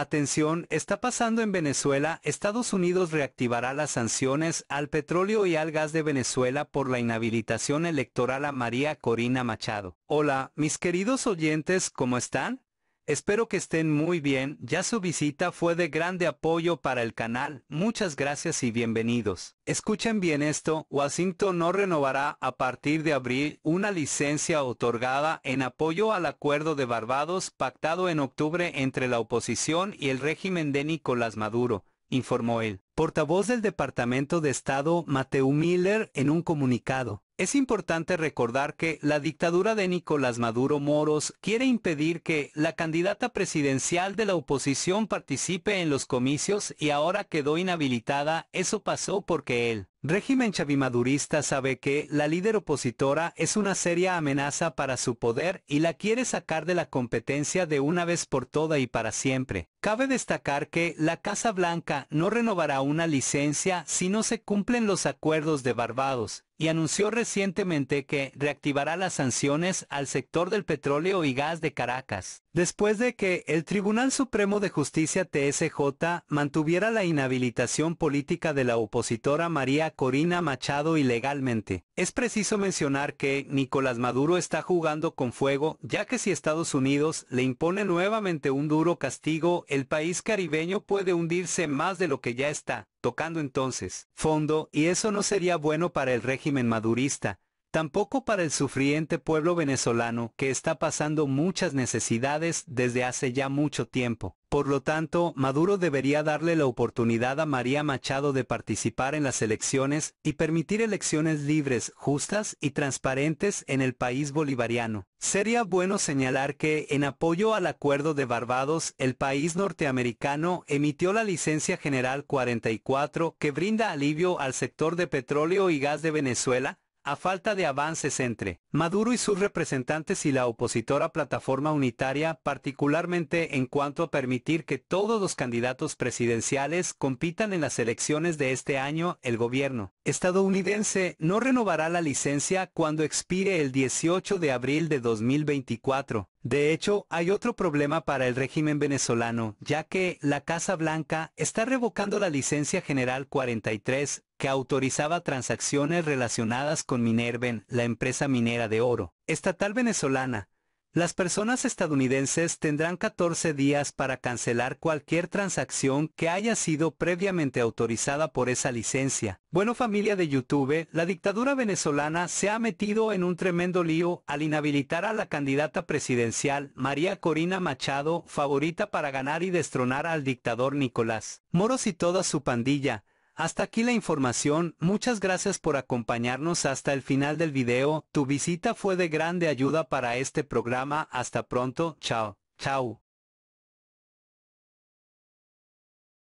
Atención, está pasando en Venezuela, Estados Unidos reactivará las sanciones al petróleo y al gas de Venezuela por la inhabilitación electoral a María Corina Machado. Hola, mis queridos oyentes, ¿cómo están? Espero que estén muy bien, ya su visita fue de grande apoyo para el canal, muchas gracias y bienvenidos. Escuchen bien esto, Washington no renovará a partir de abril una licencia otorgada en apoyo al acuerdo de Barbados pactado en octubre entre la oposición y el régimen de Nicolás Maduro, informó él. Portavoz del Departamento de Estado, Mateo Miller, en un comunicado. Es importante recordar que la dictadura de Nicolás Maduro Moros quiere impedir que la candidata presidencial de la oposición participe en los comicios y ahora quedó inhabilitada. Eso pasó porque él régimen chavimadurista sabe que la líder opositora es una seria amenaza para su poder y la quiere sacar de la competencia de una vez por toda y para siempre. Cabe destacar que la Casa Blanca no renovará una licencia si no se cumplen los acuerdos de Barbados, y anunció recientemente que reactivará las sanciones al sector del petróleo y gas de Caracas, después de que el Tribunal Supremo de Justicia TSJ mantuviera la inhabilitación política de la opositora María Corina Machado ilegalmente. Es preciso mencionar que Nicolás Maduro está jugando con fuego, ya que si Estados Unidos le impone nuevamente un duro castigo, el país caribeño puede hundirse más de lo que ya está, tocando entonces fondo, y eso no sería bueno para el régimen madurista, tampoco para el sufriente pueblo venezolano que está pasando muchas necesidades desde hace ya mucho tiempo. Por lo tanto, Maduro debería darle la oportunidad a María Machado de participar en las elecciones y permitir elecciones libres, justas y transparentes en el país bolivariano. Sería bueno señalar que, en apoyo al acuerdo de Barbados, el país norteamericano emitió la licencia general 44 que brinda alivio al sector de petróleo y gas de Venezuela, a falta de avances entre Maduro y sus representantes y la opositora plataforma unitaria, particularmente en cuanto a permitir que todos los candidatos presidenciales compitan en las elecciones de este año, el gobierno estadounidense no renovará la licencia cuando expire el 18 de abril de 2024. De hecho, hay otro problema para el régimen venezolano, ya que la Casa Blanca está revocando la licencia general 43, que autorizaba transacciones relacionadas con Minerven, la empresa minera de oro estatal venezolana. Las personas estadounidenses tendrán 14 días para cancelar cualquier transacción que haya sido previamente autorizada por esa licencia. Bueno familia de YouTube, la dictadura venezolana se ha metido en un tremendo lío al inhabilitar a la candidata presidencial María Corina Machado, favorita para ganar y destronar al dictador Nicolás Moros y toda su pandilla. Hasta aquí la información, muchas gracias por acompañarnos hasta el final del video, tu visita fue de grande ayuda para este programa, hasta pronto, chao, chao.